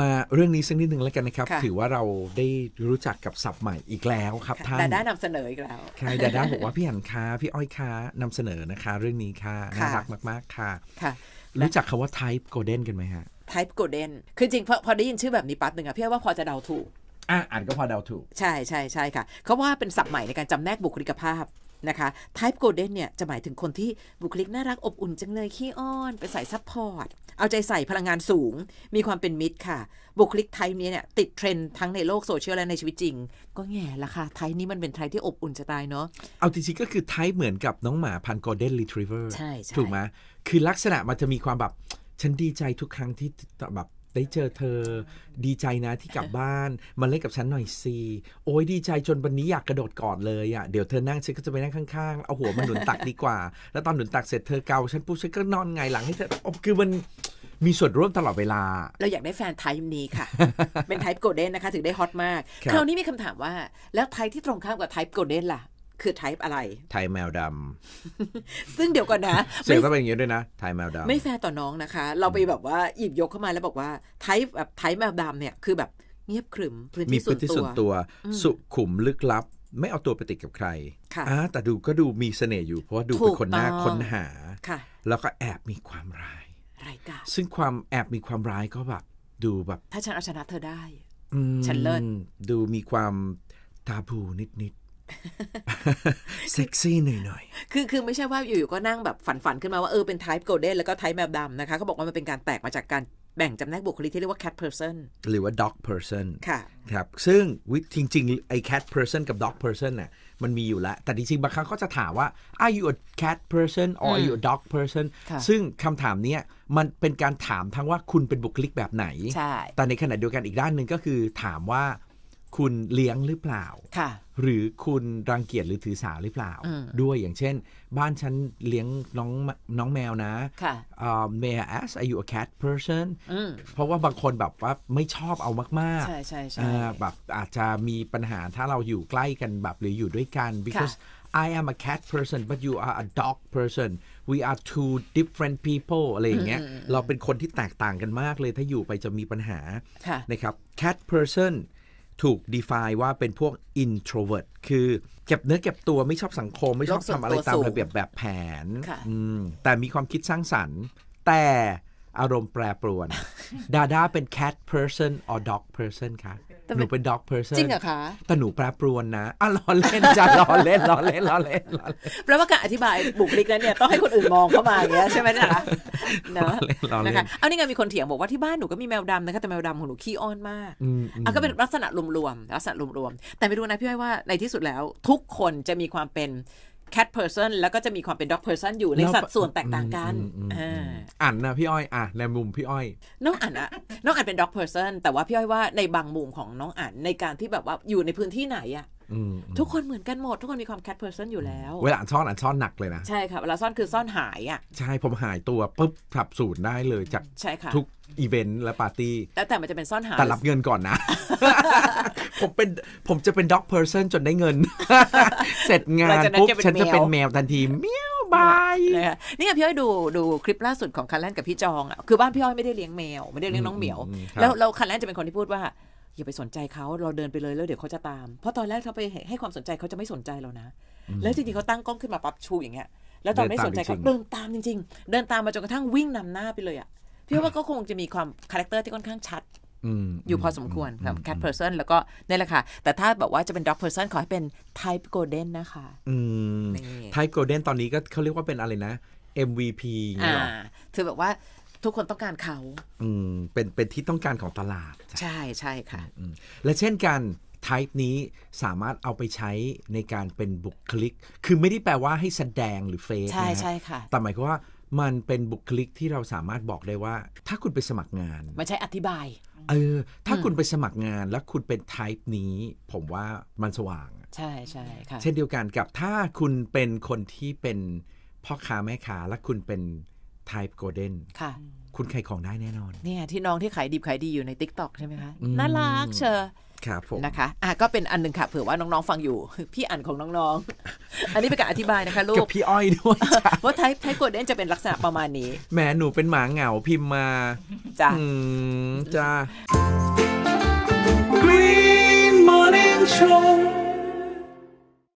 มาเรื่องนี้สักนิดหนึ่งแล้วกันนะครับ ถือว่าเราได้รู้จักกับศัพท์ใหม่อีกแล้วครับท่านดาด้านำเสนออีกแล้วค่่ดาด้าบอกว่าพี่หันค้าพี่อ้อยค้านำเสนอนะคะ เรื่องนี้ค่ะน่ารักมากๆ ค่ะ ค่ะ รู้จักคำว่า type golden กันไหมฮะ type golden คือจริงพอพอได้ยิน ชื่อแบบนี้ปั๊บหนึ่งอะพี่ว่าพอจะเดาถูกอ่านก็พอเดาถูกใช่ใช่ใช่ค่ะ เขาว่าเป็นศัพท์ใหม่ในการจำแนกบุคลิกภาพนะคะ type golden เนี่ย จะหมายถึงคนที่บุคลิกน่ารักอบอุ่นจังเลย ขี้อ้อนไปใส่ซัพพอร์ตเอาใจใส่พลังงานสูง มีความเป็นมิตรค่ะ บุคลิกไทป์นี้เนี่ย ติดเทรนด์ทั้งในโลกโซเชียลและในชีวิตจริง ก็แง่ละค่ะไทป์นี้มันเป็นไทป์ที่อบอุ่นจะตายเนาะเอาจริงๆก็คือไทป์เหมือนกับน้องหมา พันกอรเดนรีทรีเวอร์ใช่ถูกไหมคือลักษณะมันจะมีความแบบฉันดีใจทุกครั้งที่แบบได้เจอเธอดีใจนะที่กลับบ้าน มาเล่นกับฉันหน่อยสิโอ้ยดีใจจนวันนี้อยากกระโดดกอดเลยอะ่ะเดี๋ยวเธอนั่ง ฉันก็จะไปนั่งข้างๆ เอาหัวมาหนุนตักดีกว่า แล้วตอนหนุนตักเสร็จเธอเกา ฉันปุ๊บฉันก็นอนไงหลังให้เธออคือมันมีส่วนร่วมตลอดเวลาเราอยากได้แฟนไทป์นี้ค่ะ เป็นไทป์โกลเด้นนะคะ ถึงได้ฮอตมากคราวนี้มีคำถามว่าแล้วไทป์ที่ตรงข้ามกับไทป์โกลเด้นล่ะคือไทป์อะไรไทยแมวดำซึ่งเดี๋ยวก่อนนะเสียงต้องเป็นอย่างนี้ด้วยนะ ไทยแมวดำไม่แฟร์ต่อน้องนะคะ เราไปแบบว่าหยิบยกเข้ามาแล้วบอกว่าไทป์แบบไทป์แมวดำเนี่ยคือแบบเงียบขรึมพื้นที่ส่วนตัวมีพื้นที่ส่วนตัวสุขุมลึกลับ ไม่เอาตัวไปติดกับใครค่ะแต่ดูก็ดูมีเสน่ห์อยู่ เพราะว่าดูเป็นคนน่าค้นหา แล้วก็แอบมีความร้ายรายกาซึ่งความแอบมีความร้ายก็แบบดูแบบ ถ้าฉันเอาชนะเธอได้ฉันเลิศดูมีความตาบูนิดนิดเซ็กซี่หน่อยหน่อยคือคือไม่ใช่ว่าอยู่ๆ ก็นั่งแบบฝันฝันขึ้นมาว่าเออเป็นไทป์โกลเด้นแล้วก็ไทป์แมวดำนะคะเขาบอกว่า มันเป็นการแตกมาจากการแบ่งจำแนกบุคลิกที่เรียกว่า cat person หรือว่า dog person ค่ะ ครับ ซึ่ง จริงๆ ไอ้ cat person กับ dog person น่ยมันมีอยู่แล้ว แต่จริงๆ บางครั้งก็จะถามว่า are you a cat person or are you a dog person ซึ่งคำถามนี้มันเป็นการถามทั้งว่าคุณเป็นบุคลิกแบบไหนใช่แต่ในขณะเดียวกันอีกด้านหนึ่งก็คือถามว่าคุณเลี้ยงหรือเปล่า ค่ะ หรือคุณรังเกียจหรือถือสาหรือเปล่า ด้วยอย่างเช่น บ้านฉันเลี้ยงน้องน้องแมวนะ ค่ะ uh, may I ask are you a cat person เพราะว่าบางคนแบบว่าไม่ชอบเอามากๆ ใช่ใช่ใช่แบบอาจจะมีปัญหาถ้าเราอยู่ใกล้กันแบบหรืออยู่ด้วยกัน because I am a cat person but you are a dog person we are two different people อะไรอย่างเงี้ย เราเป็นคนที่แตกต่างกันมากเลยถ้าอยู่ไปจะมีปัญหาะนะครับ cat person ถูก define ว่าเป็นพวก introvert คือ เก็บเนื้อเก็บตัวไม่ชอบสังคมไม่ชอบทำอะไรตามระเบียบแบบแผนแต่มีความคิดสร้างสรรค์ แต่อารมณ์แปรปรวนดาด้าเป็น cat person or dog person คะหนูเป็น dog person จริงเหรอคะแต่หนูแปรปรวนนะอ่ะล้อเล่นจ้ะล้อเล่นล้อเล่นล้อเล่นล้อเล่นแปลว่าการอธิบายบุคลิกนั้นเนี่ยต้องให้คนอื่นมองเข้ามาอย่างเงี้ยใช่ไหมนะเนาะนะคะเอานี่ไงมีคนเถียงบอกว่าที่บ้านหนูก็มีแมวดำนะคะแต่แมวดำของหนูขี้อ้อนมากอ่ะก็เป็นลักษณะรวมๆลักษณะรวม ๆ แต่ไม่รู้นะพี่ว่าในที่สุดแล้วทุกคนจะมีความเป็น cat person แล้วก็จะมีความเป็น dog person อยู่ในสัดส่วนแตกต่างกัน อ่านนะพี่อ้อยอ่ะ ในมุมพี่อ้อย น้องอ่านอะน้องอ่านเป็น dog person แต่ว่าพี่อ้อยว่าในบางมุมของน้องอ่านในการที่แบบว่าอยู่ในพื้นที่ไหนอะทุกคนเหมือนกันหมด ทุกคนมีความแคทเพอร์เซนต์อยู่แล้ว เวลาซ่อนอ่ะซ่อนหนักเลยนะ ใช่ค่ะเวลาซ่อนคือซ่อนหายอ่ะใช่ ผมหายตัวปุ๊บขับสูตรได้เลยจากใช่ค่ะทุกอีเวนต์และปาร์ตี้แต่แต่มันจะเป็นซ่อนหายแต่รับเงินก่อนนะ ผมเป็นผมจะเป็นด็อกเพอร์เซนจนได้เงิน เสร็จงานปุ๊บฉันจะเป็นแมวทันทีเมียวบายนี่ค่ะพี่อ้อยดู ดูคลิปล่าสุดของคันแลนกับพี่จองอ่ะคือบ้านพี่อ้อยไม่ได้เลี้ยงแมวไม่ได้เลี้ยงน้องเหมียวแล้วเราคันแลนจะเป็นคนที่พูดว่าอย่าไปสนใจเขาเราเดินไปเลยแล้วเดี๋ยวเขาจะตามเพราะตอนแรกเขาไปให้ความสนใจเขาจะไม่สนใจเรานะ แล้วจริงๆเขาตั้งกล้องขึ้นมาปั๊บชูอย่างเงี้ยแล้วตอนไม่สนใจเขาเดินตามจริง ๆ เดินตามมาจนกระทั่งวิ่งนำหน้าไปเลยอ่ะพี่ว่าก็คงจะมีความคาแรคเตอร์ที่ค่อนข้างชัดอยู่พอสมควรบบแบ cat person แล้วก็นี่แหละค่ะแต่ถ้าแบบว่าจะเป็น dog person ขอให้เป็น type golden นะคะอืม type golden ตอนนี้ก็เขาเรียกว่าเป็นอะไรนะ MVP อ่าเถือแบบว่าทุกคนต้องการเขา อืม เป็น เป็นที่ต้องการของตลาด ใช่ใช่ค่ะ และเช่นกันไทป์นี้ สามารถเอาไปใช้ในการเป็นบุคลิก คือไม่ได้แปลว่าให้แสดงหรือเฟซใช่ใช่ค่ะ แต่หมายความว่า มันเป็นบุคลิกที่เราสามารถบอกได้ว่า ถ้าคุณไปสมัครงานไม่ใช่อธิบาย เออ ถ้าคุณไปสมัครงานแล้วคุณเป็นไทป์นี้ ผมว่ามันสว่าง ใช่ใช่ค่ะ เช่นเดียวกันกับถ้าคุณเป็นคนที่เป็น พ่อค้าแม่ค้าและคุณเป็นไทป์โกลเด้น ค่ะ คุณขายของได้แน่นอน เนี่ยที่น้องที่ขายดิบขายดีอยู่ใน t ิ k t o กใช่ไหมคะ น่ารักเชอครับผมนะคะ อ่ะก็เป็นอันหนึ่งค่ะ เผื่อว่าน้องๆฟังอยู่ พี่อ่านของน้องๆ อันนี้เป็นการอธิบายนะคะลูก กับพี่อ้อยด้วยว่าไทป์ไทป์โกลเด้นจะเป็นลักษณะประมาณนี้แหมหนูเป็นหมาเหงาพิมพ์มา จ้าจ้า Green Morning Show